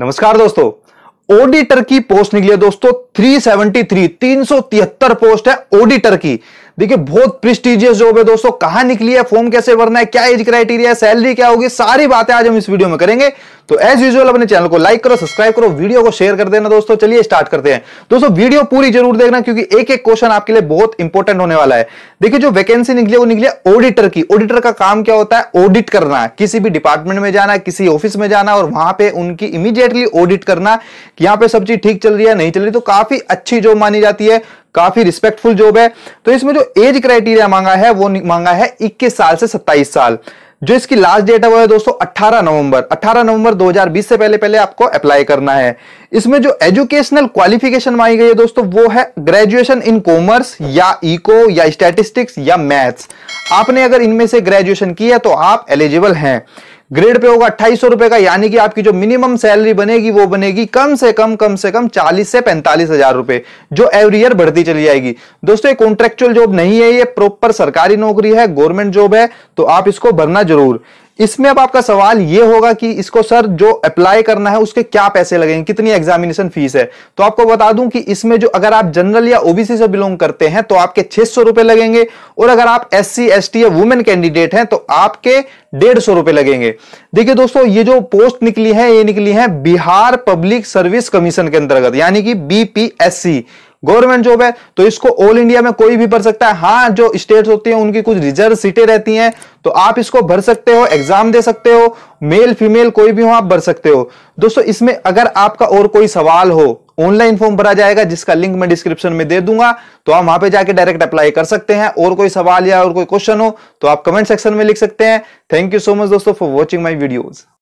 नमस्कार दोस्तों ऑडिटर की पोस्ट निकली है दोस्तों 373 373 पोस्ट है ऑडिटर की देखिए बहुत प्रिस्टीजियस जॉब है दोस्तों कहां निकली है फॉर्म कैसे भरना है क्या एज क्राइटेरिया है सैलरी क्या होगी सारी बातें आज हम इस वीडियो में करेंगे तो एज यूजुअल अपने चैनल को लाइक करो सब्सक्राइब करो वीडियो को शेयर कर देना दोस्तों चलिए स्टार्ट करते हैं दोस्तों वीडियो पूरी जरूर देखना क्योंकि एक एक क्वेश्चन आपके लिए बहुत इंपॉर्टेंट होने वाला है देखिए जो वैकेंसी निकली वो निकली ऑडिटर की ऑडिटर का काम क्या होता है ऑडिट करना किसी भी डिपार्टमेंट में जाना किसी ऑफिस में जाना और वहां पे उनकी इमीडिएटली ऑडिट करना कि यहाँ पे सब चीज ठीक चल रही है नहीं चल रही तो काफी अच्छी जॉब मानी जाती है काफी रिस्पेक्टफुल जॉब है तो इसमें जो एज क्राइटेरिया मांगा है वो मांगा है इक्कीस साल से सत्ताईस साल जो इसकी लास्ट डेट है वो है दोस्तों 18 नवंबर 18 नवंबर 2020 से पहले पहले आपको अप्लाई करना है इसमें जो एजुकेशनल क्वालिफिकेशन मांगी गई है दोस्तों वो है ग्रेजुएशन इन कॉमर्स या इको या स्टैटिस्टिक्स या मैथ्स आपने अगर इनमें से ग्रेजुएशन किया है तो आप एलिजिबल हैं ग्रेड पे होगा अट्ठाईस रुपए का यानी कि आपकी जो मिनिमम सैलरी बनेगी वो बनेगी कम से कम कम से कम चालीस से पैंतालीस हजार रुपए जो एवरी ईयर बढ़ती चली जाएगी दोस्तों कॉन्ट्रेक्चुअल जॉब नहीं है ये प्रॉपर सरकारी नौकरी है गवर्नमेंट जॉब है तो आप इसको भरना जरूर इसमें अब आपका सवाल ये होगा कि इसको सर जो अप्लाई करना है उसके क्या पैसे लगेंगे कितनी एग्जामिनेशन फीस है तो आपको बता दूं कि इसमें जो अगर आप जनरल या ओबीसी से बिलोंग करते हैं तो आपके छह सौ रुपए लगेंगे और अगर आप एस सी एस टी या वुमेन कैंडिडेट हैं तो आपके डेढ़ सौ रुपए लगेंगे देखिए दोस्तों ये जो पोस्ट निकली है ये निकली है बिहार पब्लिक सर्विस कमीशन के अंतर्गत यानी कि बीपीएससी गवर्नमेंट जॉब है तो इसको ऑल इंडिया में कोई भी भर सकता है हाँ जो स्टेट होती हैं उनकी कुछ रिजर्व सीटें रहती हैं तो आप इसको भर सकते हो एग्जाम दे सकते हो मेल फीमेल कोई भी हो आप भर सकते हो दोस्तों इसमें अगर आपका और कोई सवाल हो ऑनलाइन फॉर्म भरा जाएगा जिसका लिंक मैं डिस्क्रिप्शन में दे दूंगा तो आप वहां पे जाके डायरेक्ट अप्लाई कर सकते हैं और कोई सवाल या और कोई क्वेश्चन हो तो आप कमेंट सेक्शन में लिख सकते हैं थैंक यू सो मच दोस्तों फॉर वॉचिंग माई वीडियोज़